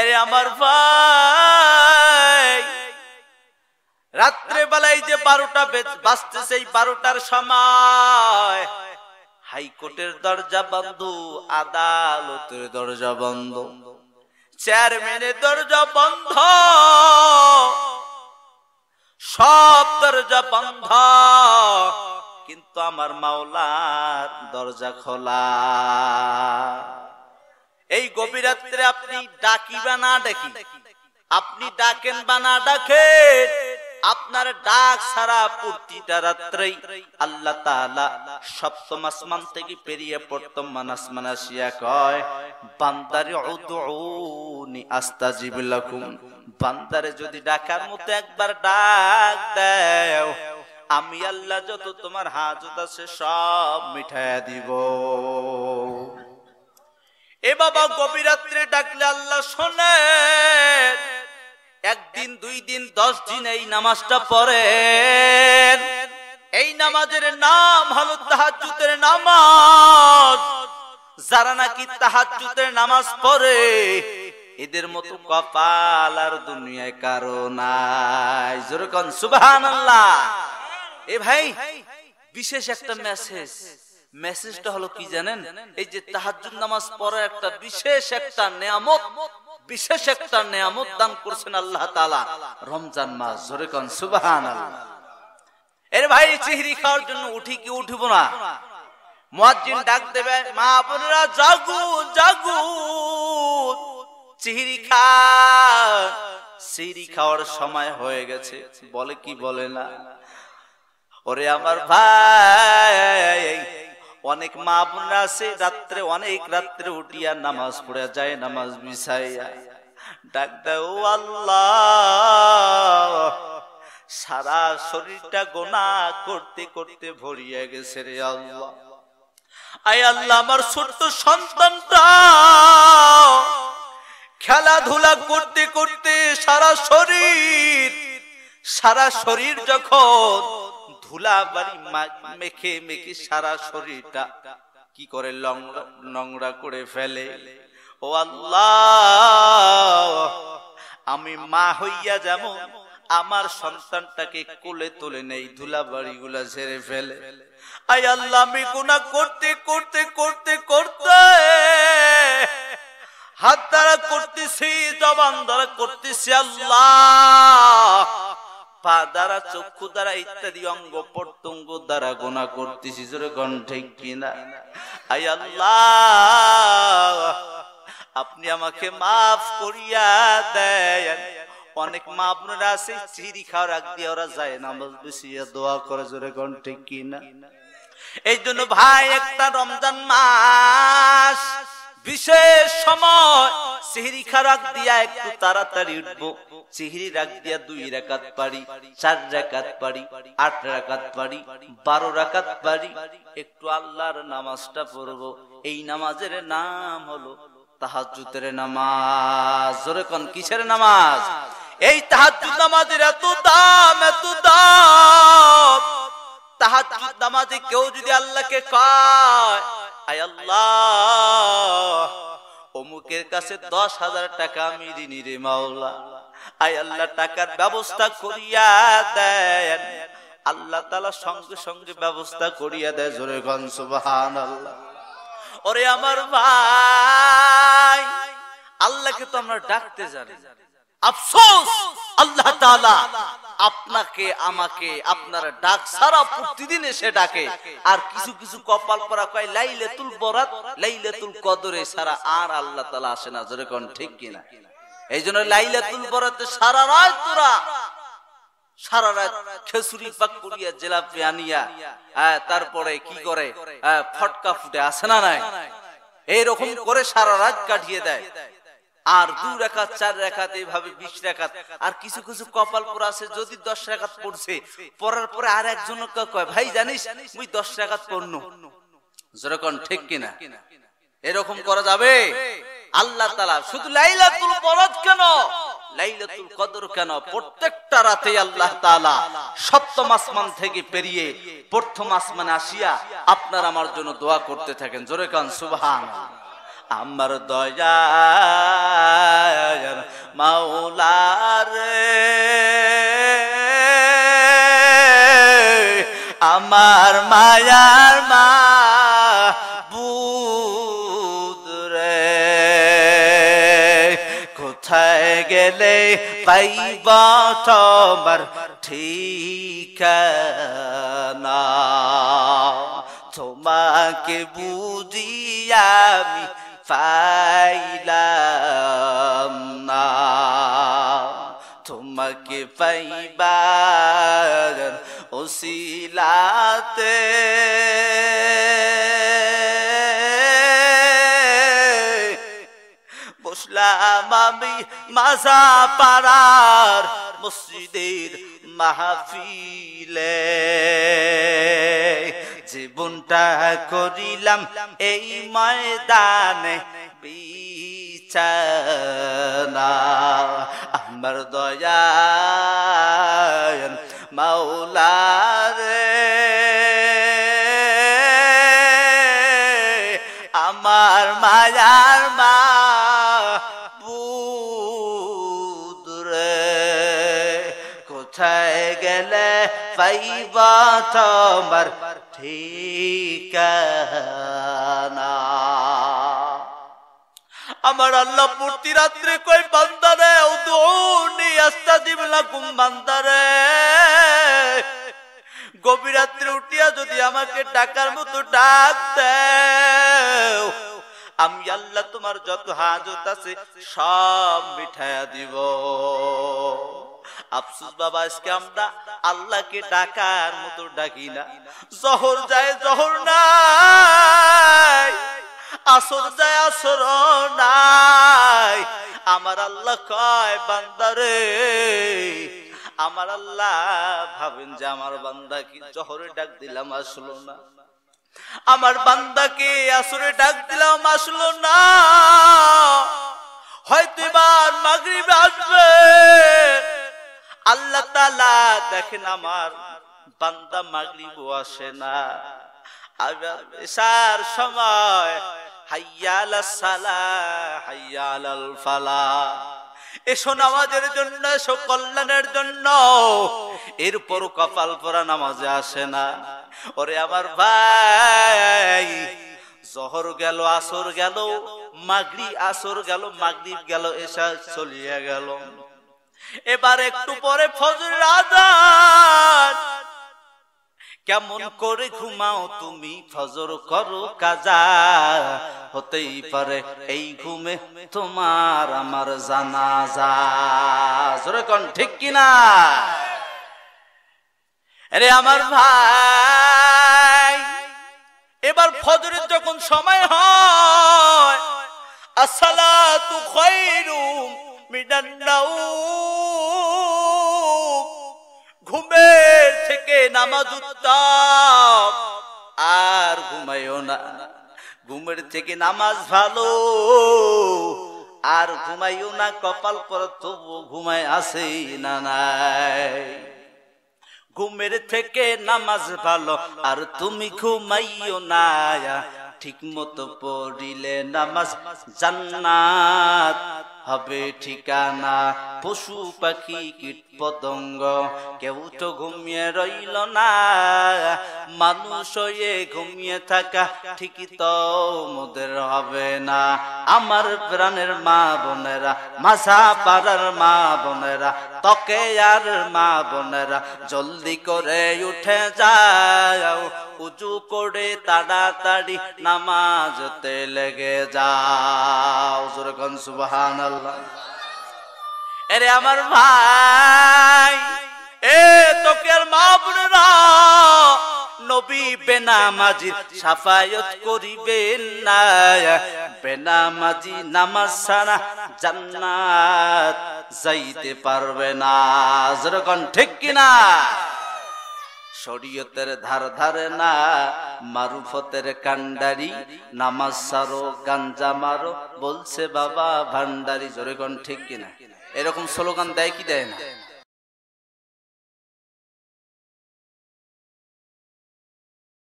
আরে আমার ভাই রাত্রে বেলায় যে বারোটা বাঁচতে সেই বারোটার সময় হাইকোর্টের দরজা বন্ধ আদালতের দরজা বন্ধ চেয়ারম্যানের দরজা বন্ধ সব দরজা বন্ধ কিন্তু আমার মাওলার দরজা খোলা এই গভীরাত্রে আপনি ডাকি বা না ডাকি আপনি ডাকেন বা না ডাকে আপনার ডাক সারা প্রতিটা রাত্রেই আল্লাহ তাআলা সপ্তম আসমান থেকে পেরিয়ে পড়তম মানাস মানাসিয়া কয় বান্দারে উদউনি আস্তাজিব লাকুম বান্দারে যদি ডাকার মতো একবার ডাক দেও আমি আল্লাহ যত তোমার হাজত আছে সব মিঠাই দিব এ বাবা গভীরাত্রে ডাকলে আল্লাহ শোনে একদিন দুই দিন দশ দিন এই নামাজটা পড়ে এই নামাজের নাম হলো তাহাজুতের নামাজ যারা নাকি তাহাজুতের নামাজ পড়ে এদের মতো কপাল আর দুনিয়ায় কারো নাই জোরকন সুবাহ আল্লাহ এ ভাই বিশেষ একটা মেসেজ মেসেজটা হলো কি জানেন এই যে তাহাজুদ নামাজ পড়া একটা বিশেষ একটা নিয়ামত বিশেষ একটা নিয়ামত দান করছেন আল্লাহ তালা রমজান মাস ধরে কন সুবাহান এর ভাই চিহরি খাওয়ার জন্য উঠি কি উঠব না মহাজিন ডাক দেবে মা বোনেরা জাগু জাগু চিহরি খা সিহরি খাওয়ার সময় হয়ে গেছে বলে কি বলে না ওরে আমার ভাই অনেক মা বোনরা আছে রাত্রে অনেক রাত্রে উঠিয়া নামাজ পড়ে যায় নামাজ বিছাইয়া ডাক ও আল্লাহ সারা শরীরটা গোনা করতে করতে ভরিয়া গেছে রে আল্লাহ আয় আল্লাহ আমার ছোট্ট সন্তানটা খেলাধুলা করতে করতে সারা শরীর সারা শরীর যখন ধুলা বাড়ি মেখে মেখে সারা শরীরটা কি করে নোংরা করে ফেলে ও আল্লাহ আমি মা হইয়া যাবো আমার সন্তানটাকে কোলে তুলে নেই ধুলা বাড়ি গুলা ঝেড়ে ফেলে আই আল্লাহ আমি গুণা করতে করতে করতে করতে হাত দ্বারা করতেছি জবান দ্বারা করতেছি আল্লাহ পা দ্বারা চক্ষু দ্বারা ইত্যাদি অঙ্গ প্রত্যঙ্গ দ্বারা গোনা করতেছি জোরে গণ্ঠে কিনা আই আল্লাহ আপনি আমাকে মাফ করিয়া দেন অনেক মা আপনারা আছে চিড়ি খাওয়া রাখ দিয়ে ওরা যায় নামাজ বেশি দোয়া করে জোরে গণ্ঠে কিনা এই জন্য ভাই একটা রমজান মাস বিশেষ সময় সিহিরি খারাক দিয়া একটু তাড়াতাড়ি উঠবো সিহিরি রাগ দিয়া দুই রাকাত পারি চার রাকাত পারি আট রাকাত পারি বারো রাকাত পারি একটু আল্লাহর নামাজটা পড়ব এই নামাজের নাম হলো তাহাজুতের নামাজ জোরে কন কিসের নামাজ এই তাহাজুদ নামাজের এত দাম এত দাম তাহাজুদ নামাজে কেউ যদি আল্লাহকে কয় আয় আল্লাহ লোকের কাছে দশ হাজার টাকা আমি ঋণী রে মাওলা আই আল্লাহ টাকার ব্যবস্থা করিয়া দেন আল্লাহ তালা সঙ্গে সঙ্গে ব্যবস্থা করিয়া দেয় জোরে গঞ্জ বাহান আল্লাহ ওরে আমার ভাই আল্লাহকে তো আমরা ডাকতে জানি আফসোস আল্লাহ তালা আপনাকে আমাকে আপনার ডাক সারা প্রতিদিন এসে ডাকে আর কিছু কিছু কপাল পরা কয় তুল বরাত তুল কদরে সারা আর আল্লাহ তালা আসে না যেরকম ঠিক কিনা এই জন্য তুল বরাতে সারা রায় তোরা সারা রাত খেসুরি পাক করিয়া জেলাপি আনিয়া হ্যাঁ, তারপরে কি করে হ্যাঁ, ফটকা ফুটে আসে না নাই এইরকম করে সারা রাত কাটিয়ে দেয় আর দু রেখাত চার রেখাত এইভাবে বিশ রেখাত আর কিছু কিছু কপাল পরে আছে যদি দশ রেখাত পড়ছে পড়ার পরে আর একজন কয় ভাই জানিস ওই দশ রেখাত পড়ন যেরকম ঠিক কিনা এরকম করা যাবে আল্লাহ তালা শুধু লাইলাতুল বরদ কেন লাইলাতুল কদর কেন প্রত্যেকটা রাতে আল্লাহ তাআলা সপ্তম আসমান থেকে পেরিয়ে প্রথম আসমানে আসিয়া আপনার আমার জন্য দোয়া করতে থাকেন জোরে কান সুবাহ আমার দয়া মাওলার আমার মায়ার মা কোথায় গেলে পাইব তোমার না তোমাকে বুঝিয়া পাইলাম না তোমাকে পাইবার ওসিলাতে বসলাম আমি মাজা পাড়ার মসজিদের মাহফিলে বোনটা করিলাম এই ময়দানে বিছানা আমার দয়া মাওলার আমার মায়ার মা কোথায় গেলে পাইবা তোমার ঠিকানা আমার আল্লাহ প্রতি রাত্রে কই বান্দারে উদুনি আস্তাজিব লাকুম বান্দারে গভীর রাত্রে উঠিয়া যদি আমাকে ডাকার মতো ডাক আমি আল্লাহ তোমার যত হাজত আছে সব মিঠায়া দিব আফসুস বাবা আজকে আমরা আল্লাহকে ডাকার মতো ডাকি না জহর যায় জহর নাই আসর যায় আসর নাই আমার আল্লাহ কয় বান্দারে আমার আল্লাহ ভাবেন যে আমার বান্দাকে জহরে ডাক দিলাম আসলো না আমার বান্দাকে আসরে ডাক দিলাম আসলো না হয়তো এবার মাগরিবে আসবে আল্লাহ তালা দেখেন আমার বান্দা মাগরিব আসে না এসার সময় হাইয়াল সালা হাইয়াল ফালা এসো নামাজের জন্য এসো কল্যাণের জন্য এরপর কপাল পরা নামাজে আসে না ওরে আমার ভাই জহর গেল আসর গেল মাগরি আসর গেল মাগরিব গেল এসা চলিয়া গেল এবার একটু পরে ফজর আজান কেমন করে ঘুমাও তুমি ফজর করো কাজা হতেই পারে এই ঘুমে তোমার আমার জানাজা জোরে ঠিক কিনা আরে আমার ভাই এবার ফজরের যখন সময় হয় তু খায়রুম মিনান ঘুমের থেকে নামাজ উত্তাপ আর ঘুমায়ও না ঘুমের থেকে নামাজ ভালো আর ঘুমাইও না কপাল করে তবু ঘুমায় আসে না নাই ঘুমের থেকে নামাজ ভালো আর তুমি ঘুমাইও না ঠিক মতো পড়িলে নামাজ জান্নাত হবে ঠিকানা পশু পাখি কীট পতঙ্গ কেউ তো ঘুমিয়ে রইল না মানুষ হয়ে ঘুমিয়ে থাকা ঠিকই তো মোদের হবে না আমার প্রাণের মা বোনেরা মাসা পাড়ার মা বোনেরা তকে আর মা বোনেরা জলদি করে উঠে যাও উঁচু করে তাড়াতাড়ি নামাজতে লেগে যাও সুরকম সুবাহান আরে আমার ভাই এ তোকের মা নবী বেনামাজি সাফায়ত করিবেন না বেনামাজি নামাজ সারা জান্নাত যাইতে পারবে না যেরকম ঠিক কিনা শরীয়তের ধার ধারে না মারুফতের কান্ডারি নামাজ সারো গাঞ্জা মারো বলছে বাবা ভান্ডারি জোরে ঠিক কিনা এরকম স্লোগান দেয় কি দেয় না